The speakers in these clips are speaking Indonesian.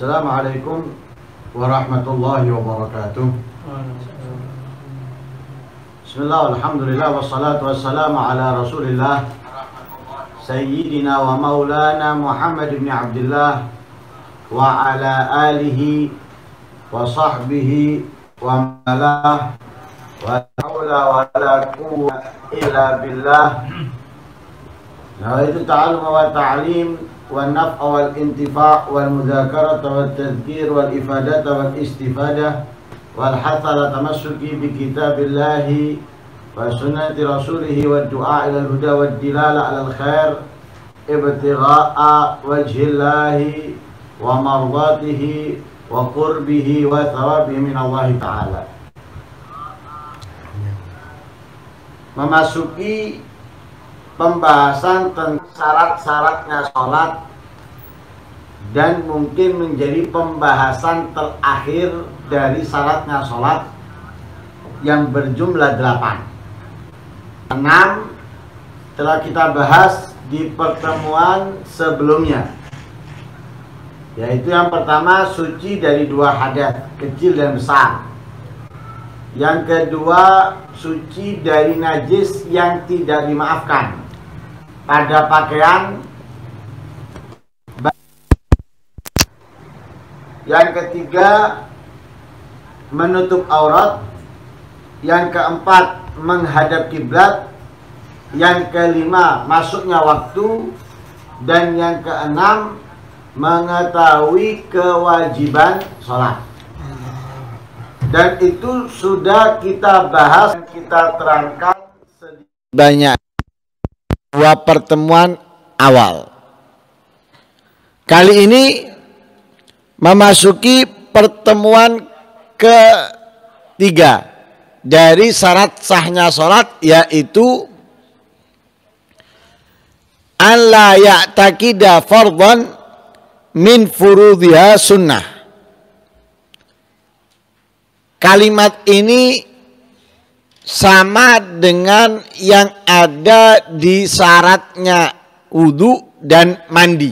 السلام عليكم ورحمة الله وبركاته بسم الله والحمد لله والصلاة والسلام على رسول الله سيدنا ومولانا محمد بن عبد الله وعلى آله وصحبه وملاه ولا ولا قوة إلا بالله نويت التعلم والتعليم والنفع والانتفاع والمذاكرة والتذكير والإفادة والاستفادة والحث على تمسك بكتاب الله وسنة رسوله والدعاء إلى الهدى والدلالة على الخير ابتغاء وجه الله ومرضاته وقربه وثوابه من الله تعالى memasuki pembahasan tentang syarat-syaratnya sholat dan mungkin menjadi pembahasan terakhir dari syaratnya sholat yang berjumlah delapan enam telah kita bahas di pertemuan sebelumnya yaitu yang pertama suci dari dua hadat kecil dan besar yang kedua suci dari najis yang tidak dimaafkan pada pakaian yang ketiga menutup aurat yang keempat menghadap kiblat yang kelima masuknya waktu dan yang keenam mengetahui kewajiban sholat dan itu sudah kita bahas kita terangkan sedikit banyak dua pertemuan awal. Kali ini memasuki pertemuan ketiga dari syarat sahnya sholat yaitu Allah ya'takida fardhan min furudhiha sunnah. Kalimat ini sama dengan yang ada di syaratnya wudhu dan mandi.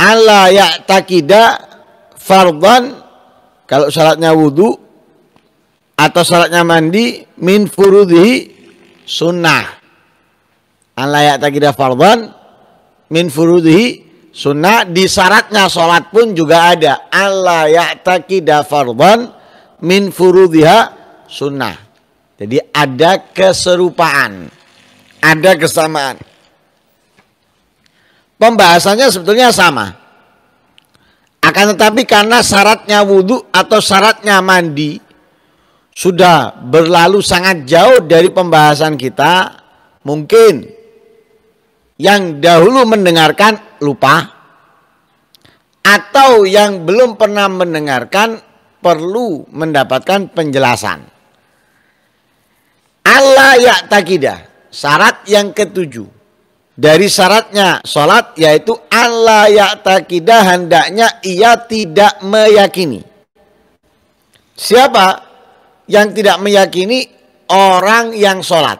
Allah ya'takida farban kalau syaratnya wudhu atau syaratnya mandi min furudhi sunnah. Allah ya'takida farban min furudhi sunnah di syaratnya sholat pun juga ada. Allah ya'takida farban min furudhiha sunnah. Jadi ada keserupaan, ada kesamaan. Pembahasannya sebetulnya sama. Akan tetapi karena syaratnya wudhu atau syaratnya mandi sudah berlalu sangat jauh dari pembahasan kita, mungkin yang dahulu mendengarkan lupa atau yang belum pernah mendengarkan perlu mendapatkan penjelasan. Allah ya takidah. Syarat yang ketujuh. Dari syaratnya sholat yaitu Allah ya takidah hendaknya ia tidak meyakini. Siapa yang tidak meyakini orang yang sholat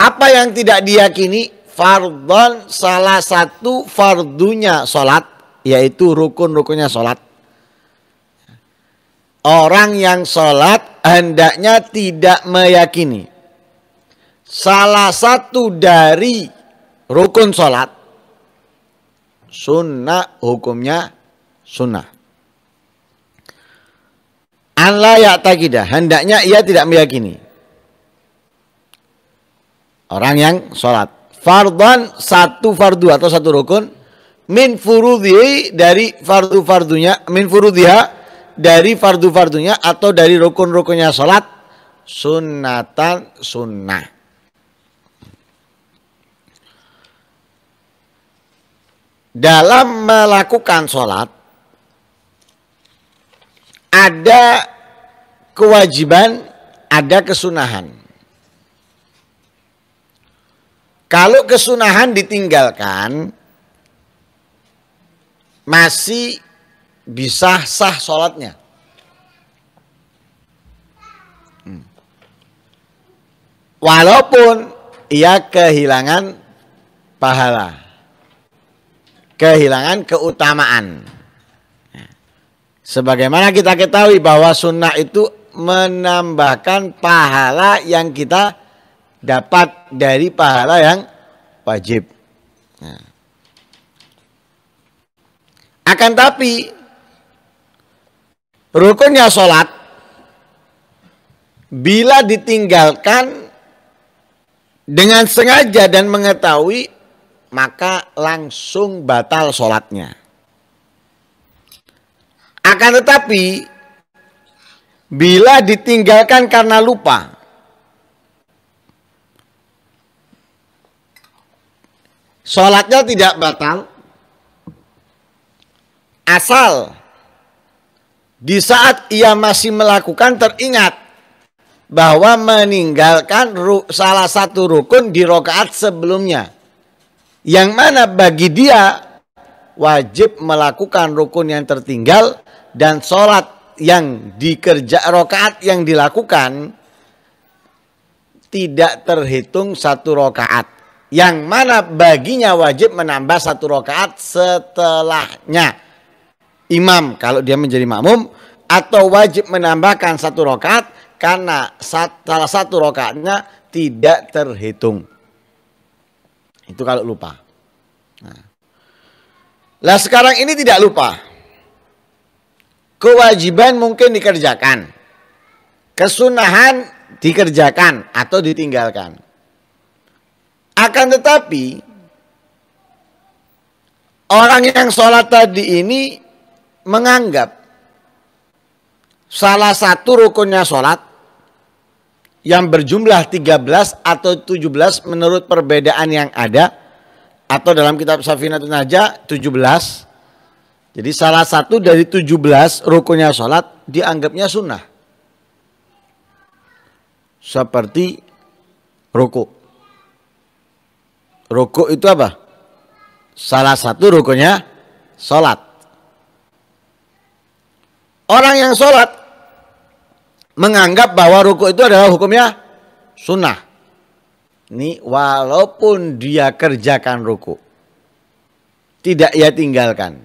Apa yang tidak diyakini? Fardon salah satu fardunya salat yaitu rukun-rukunnya salat. Orang yang sholat hendaknya tidak meyakini. Salah satu dari rukun sholat. Sunnah hukumnya sunnah. Allah takidah Hendaknya ia tidak meyakini. Orang yang sholat. fardhan satu fardu atau satu rukun. Min furudhi dari fardu-fardunya. Min furudhiha dari fardu-fardunya atau dari rukun-rukunnya sholat sunatan sunnah. Dalam melakukan sholat ada kewajiban, ada kesunahan. Kalau kesunahan ditinggalkan masih bisa sah sholatnya. Hmm. Walaupun ia kehilangan pahala, kehilangan keutamaan. Ya. Sebagaimana kita ketahui bahwa sunnah itu menambahkan pahala yang kita dapat dari pahala yang wajib. Nah. Akan tapi Rukunnya sholat, bila ditinggalkan dengan sengaja dan mengetahui, maka langsung batal sholatnya. Akan tetapi, bila ditinggalkan karena lupa, sholatnya tidak batal, asal di saat ia masih melakukan teringat bahwa meninggalkan salah satu rukun di rokaat sebelumnya. Yang mana bagi dia wajib melakukan rukun yang tertinggal dan sholat yang dikerja rokaat yang dilakukan tidak terhitung satu rokaat. Yang mana baginya wajib menambah satu rokaat setelahnya imam kalau dia menjadi makmum atau wajib menambahkan satu rokat karena salah satu rokatnya tidak terhitung. Itu kalau lupa. Nah. Lah sekarang ini tidak lupa. Kewajiban mungkin dikerjakan. Kesunahan dikerjakan atau ditinggalkan. Akan tetapi orang yang sholat tadi ini menganggap salah satu rukunnya sholat yang berjumlah 13 atau 17 menurut perbedaan yang ada atau dalam kitab Safinatun Najah 17 jadi salah satu dari 17 rukunnya sholat dianggapnya sunnah. Seperti ruku. Ruku itu apa? Salah satu rukunnya sholat. Orang yang sholat menganggap bahwa ruku itu adalah hukumnya sunnah. Ini walaupun dia kerjakan ruku. Tidak ia tinggalkan.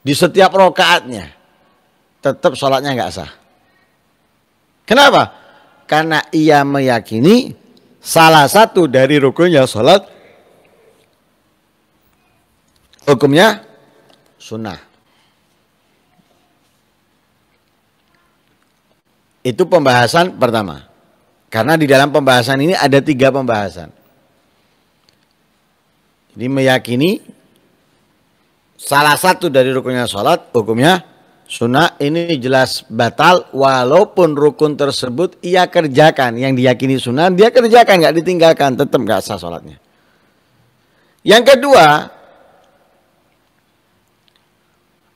Di setiap rokaatnya. Tetap sholatnya nggak sah. Kenapa? Karena ia meyakini salah satu dari rukunnya sholat hukumnya sunnah. Itu pembahasan pertama. Karena di dalam pembahasan ini ada tiga pembahasan. Jadi meyakini salah satu dari rukunnya sholat, hukumnya sunnah ini jelas batal walaupun rukun tersebut ia kerjakan. Yang diyakini sunnah dia kerjakan, gak ditinggalkan, tetap gak sah sholatnya. Yang kedua,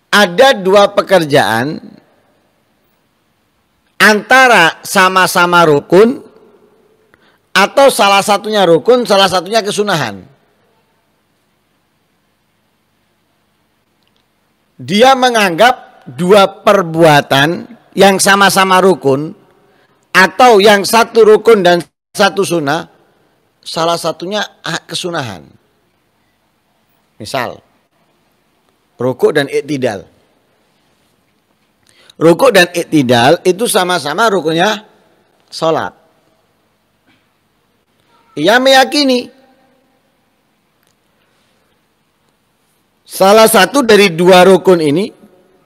ada dua pekerjaan antara sama-sama rukun atau salah satunya rukun, salah satunya kesunahan. Dia menganggap dua perbuatan yang sama-sama rukun atau yang satu rukun dan satu sunnah, salah satunya ah, kesunahan. Misal, rukuk dan iktidal. Rukuk dan iktidal itu sama-sama rukunya sholat. Ia meyakini salah satu dari dua rukun ini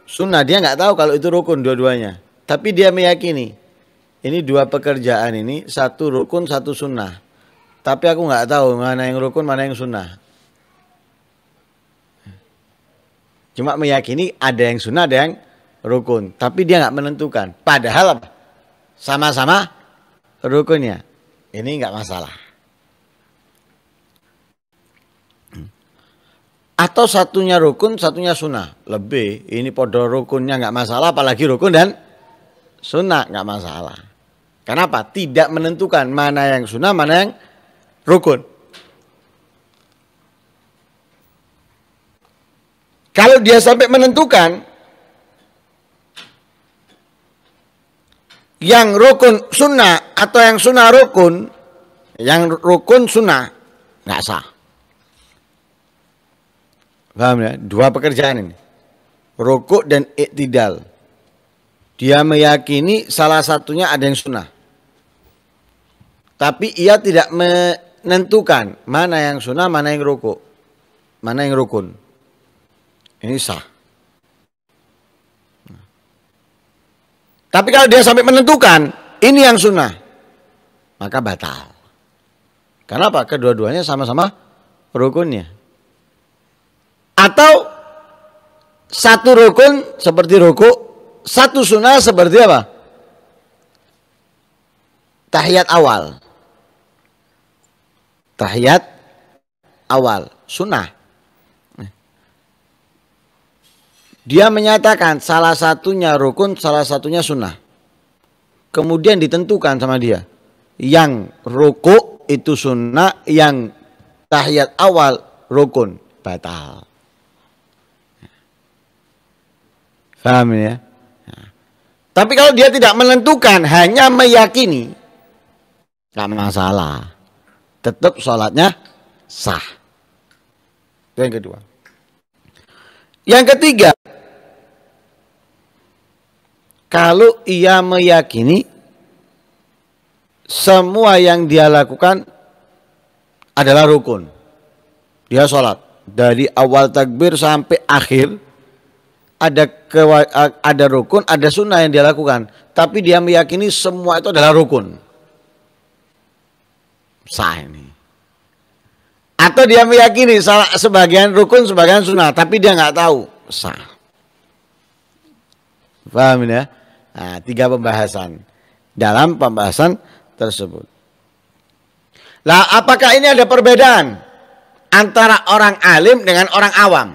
sunnah dia nggak tahu kalau itu rukun dua-duanya. Tapi dia meyakini ini dua pekerjaan ini satu rukun satu sunnah. Tapi aku nggak tahu mana yang rukun mana yang sunnah. Cuma meyakini ada yang sunnah ada yang rukun, tapi dia nggak menentukan. Padahal sama-sama rukunnya. Ini nggak masalah. Atau satunya rukun, satunya sunnah. Lebih, ini podo rukunnya nggak masalah, apalagi rukun dan sunnah nggak masalah. Kenapa? Tidak menentukan mana yang sunnah, mana yang rukun. Kalau dia sampai menentukan, yang rukun sunnah atau yang sunnah rukun, yang rukun sunnah nggak sah. Paham ya? Dua pekerjaan ini. Rukuk dan iktidal. Dia meyakini salah satunya ada yang sunnah. Tapi ia tidak menentukan mana yang sunnah, mana yang rukuk. Mana yang rukun. Ini sah. Tapi kalau dia sampai menentukan, ini yang sunnah, maka batal. Kenapa? Kedua-duanya sama-sama rukunnya. Atau satu rukun seperti ruku, satu sunnah seperti apa? Tahiyat awal. Tahiyat awal, sunnah. Dia menyatakan salah satunya rukun, salah satunya sunnah. Kemudian ditentukan sama dia. Yang ruku itu sunnah, yang tahiyat awal rukun batal. Paham ya? Tapi kalau dia tidak menentukan, hanya meyakini, tidak masalah. Tetap sholatnya sah. Itu yang kedua. Yang ketiga, kalau ia meyakini semua yang dia lakukan adalah rukun. Dia sholat dari awal takbir sampai akhir ada kewa, ada rukun, ada sunnah yang dia lakukan. Tapi dia meyakini semua itu adalah rukun. Sah ini. Atau dia meyakini sebagian rukun, sebagian sunnah. Tapi dia nggak tahu. Sah. Paham ya? Nah, tiga pembahasan. Dalam pembahasan tersebut. Lah, apakah ini ada perbedaan antara orang alim dengan orang awam?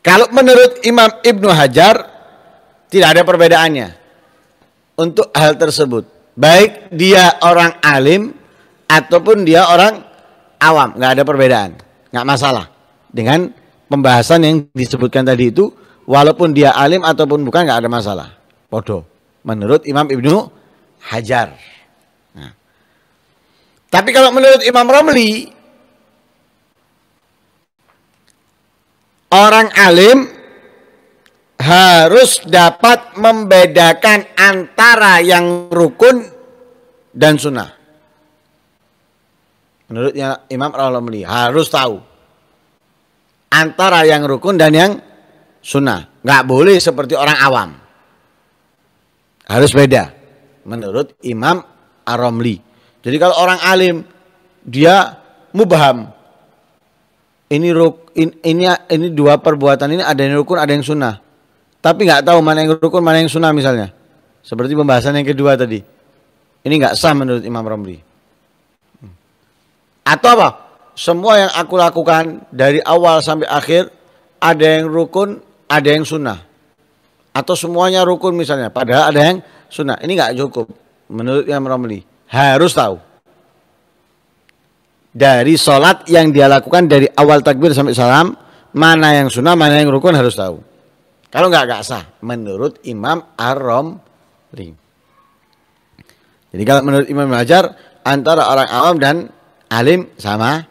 Kalau menurut Imam Ibnu Hajar tidak ada perbedaannya untuk hal tersebut. Baik dia orang alim ataupun dia orang awam, nggak ada perbedaan, nggak masalah dengan pembahasan yang disebutkan tadi itu walaupun dia alim ataupun bukan nggak ada masalah. Podo. Menurut Imam Ibnu Hajar. Nah. Tapi kalau menurut Imam Romli, orang alim harus dapat membedakan antara yang rukun dan sunnah. Menurutnya Imam romli harus tahu antara yang rukun dan yang sunnah. Nggak boleh seperti orang awam. Harus beda. Menurut Imam Ar-Romli. Jadi kalau orang alim, dia mubaham. Ini ruk, in, ini ini dua perbuatan ini ada yang rukun, ada yang sunnah. Tapi nggak tahu mana yang rukun, mana yang sunnah misalnya. Seperti pembahasan yang kedua tadi. Ini nggak sah menurut Imam Romli. Hmm. Atau apa? Semua yang aku lakukan dari awal sampai akhir ada yang rukun, ada yang sunnah atau semuanya rukun misalnya padahal ada yang sunnah ini nggak cukup menurut Imam Romli harus tahu dari sholat yang dia lakukan dari awal takbir sampai salam mana yang sunnah mana yang rukun harus tahu kalau nggak nggak sah menurut Imam Ar-Romli jadi kalau menurut Imam Hajar antara orang awam dan alim sama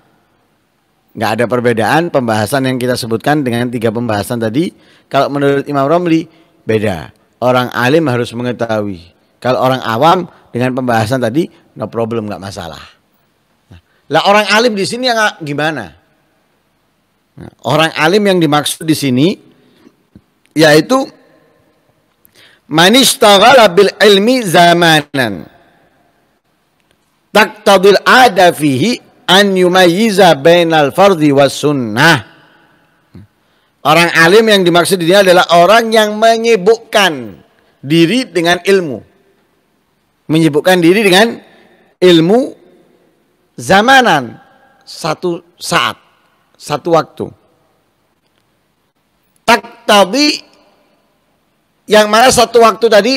nggak ada perbedaan pembahasan yang kita sebutkan dengan tiga pembahasan tadi. Kalau menurut Imam Romli beda. Orang alim harus mengetahui. Kalau orang awam dengan pembahasan tadi no problem nggak masalah. Nah, lah orang alim di sini yang gimana? Nah, orang alim yang dimaksud di sini yaitu manishtaghala bil ilmi zamanan taktadil ada fihi an yumayiza bainal fardhi was sunnah. Orang alim yang dimaksud di sini adalah orang yang menyibukkan diri dengan ilmu. Menyibukkan diri dengan ilmu zamanan satu saat, satu waktu. Tak tadi yang mana satu waktu tadi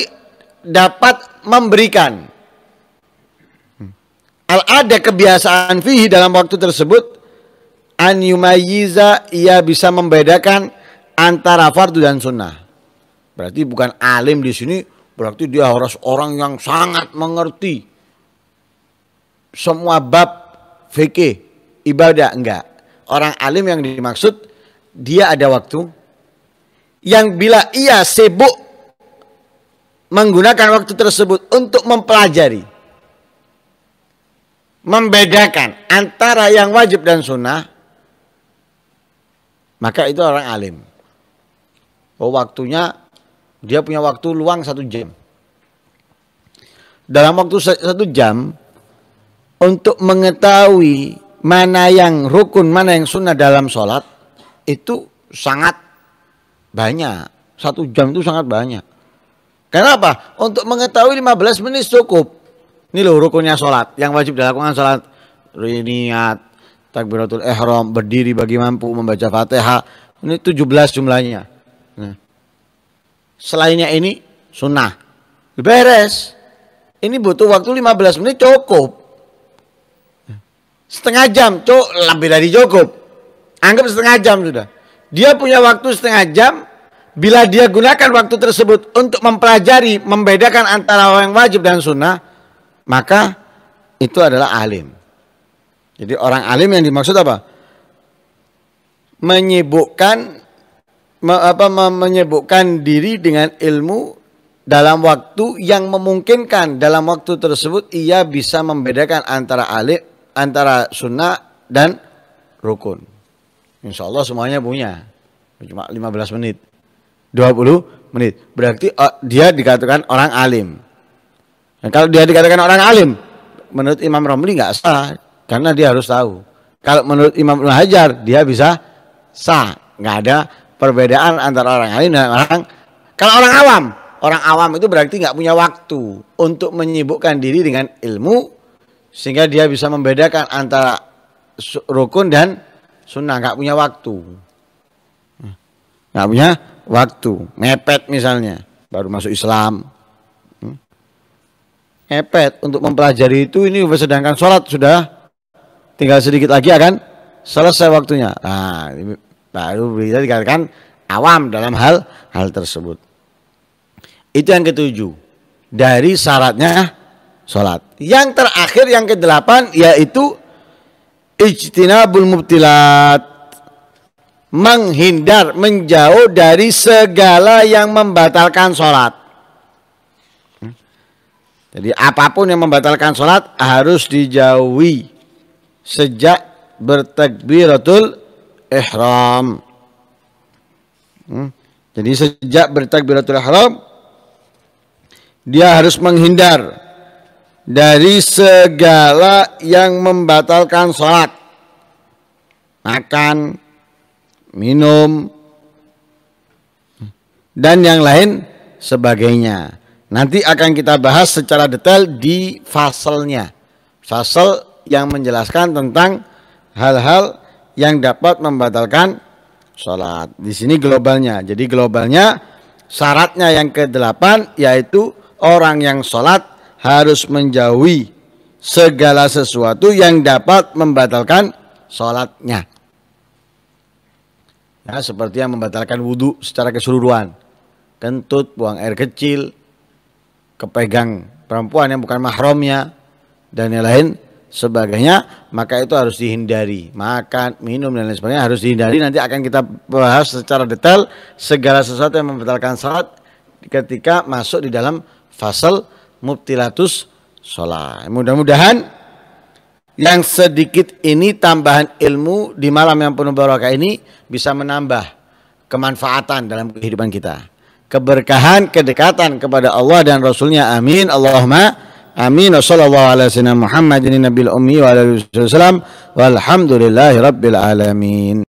dapat memberikan al ada kebiasaan fihi dalam waktu tersebut an yumayiza ia bisa membedakan antara fardu dan sunnah. Berarti bukan alim di sini berarti dia harus orang yang sangat mengerti semua bab fikih ibadah enggak. Orang alim yang dimaksud dia ada waktu yang bila ia sibuk menggunakan waktu tersebut untuk mempelajari membedakan antara yang wajib dan sunnah, maka itu orang alim. Oh, waktunya dia punya waktu luang satu jam. Dalam waktu satu jam untuk mengetahui mana yang rukun, mana yang sunnah dalam sholat itu sangat banyak. Satu jam itu sangat banyak. Kenapa? Untuk mengetahui 15 menit cukup. Ini loh rukunnya sholat. Yang wajib dilakukan sholat. Riniat, takbiratul ihram, berdiri bagi mampu, membaca fatihah. Ini 17 jumlahnya. Nah. Selainnya ini sunnah. Beres. Ini butuh waktu 15 menit cukup. Setengah jam, cuk, lebih dari cukup. Anggap setengah jam sudah. Dia punya waktu setengah jam, bila dia gunakan waktu tersebut untuk mempelajari, membedakan antara yang wajib dan sunnah, maka itu adalah alim. Jadi orang alim yang dimaksud apa? Menyibukkan me, apa me, menyibukkan diri dengan ilmu dalam waktu yang memungkinkan dalam waktu tersebut ia bisa membedakan antara alim antara sunnah dan rukun. Insya Allah semuanya punya. Cuma 15 menit. 20 menit. Berarti eh, dia dikatakan orang alim. Dan kalau dia dikatakan orang alim, menurut Imam Romli nggak sah, karena dia harus tahu. Kalau menurut Imam Ibn Hajar, dia bisa sah. Nggak ada perbedaan antara orang alim dan orang kalau orang awam, orang awam itu berarti nggak punya waktu untuk menyibukkan diri dengan ilmu sehingga dia bisa membedakan antara rukun dan sunnah nggak punya waktu nggak punya waktu mepet misalnya baru masuk Islam mepet untuk mempelajari itu ini sedangkan sholat sudah tinggal sedikit lagi akan ya selesai waktunya. Nah, baru bisa dikatakan awam dalam hal hal tersebut. Itu yang ketujuh dari syaratnya sholat. Yang terakhir yang kedelapan yaitu ijtinabul mubtilat menghindar menjauh dari segala yang membatalkan sholat. Jadi apapun yang membatalkan sholat harus dijauhi sejak bertakbiratul ihram. Hmm? Jadi sejak bertakbiratul ihram dia harus menghindar dari segala yang membatalkan sholat. Makan, minum, dan yang lain sebagainya. Nanti akan kita bahas secara detail di fasalnya. Fasal yang menjelaskan tentang hal-hal yang dapat membatalkan sholat. Di sini globalnya. Jadi globalnya syaratnya yang ke-8 yaitu orang yang sholat harus menjauhi segala sesuatu yang dapat membatalkan sholatnya. Nah, seperti yang membatalkan wudhu secara keseluruhan. Kentut, buang air kecil, kepegang perempuan yang bukan mahramnya dan yang lain sebagainya maka itu harus dihindari makan minum dan lain sebagainya harus dihindari nanti akan kita bahas secara detail segala sesuatu yang membatalkan salat ketika masuk di dalam fasal mubtilatus sholat mudah-mudahan yang sedikit ini tambahan ilmu di malam yang penuh barokah ini bisa menambah kemanfaatan dalam kehidupan kita keberkahan, kedekatan kepada Allah dan Rasulnya. Amin. Allahumma amin. Wassalamualaikum warahmatullahi wabarakatuh. Walhamdulillahi rabbil alamin.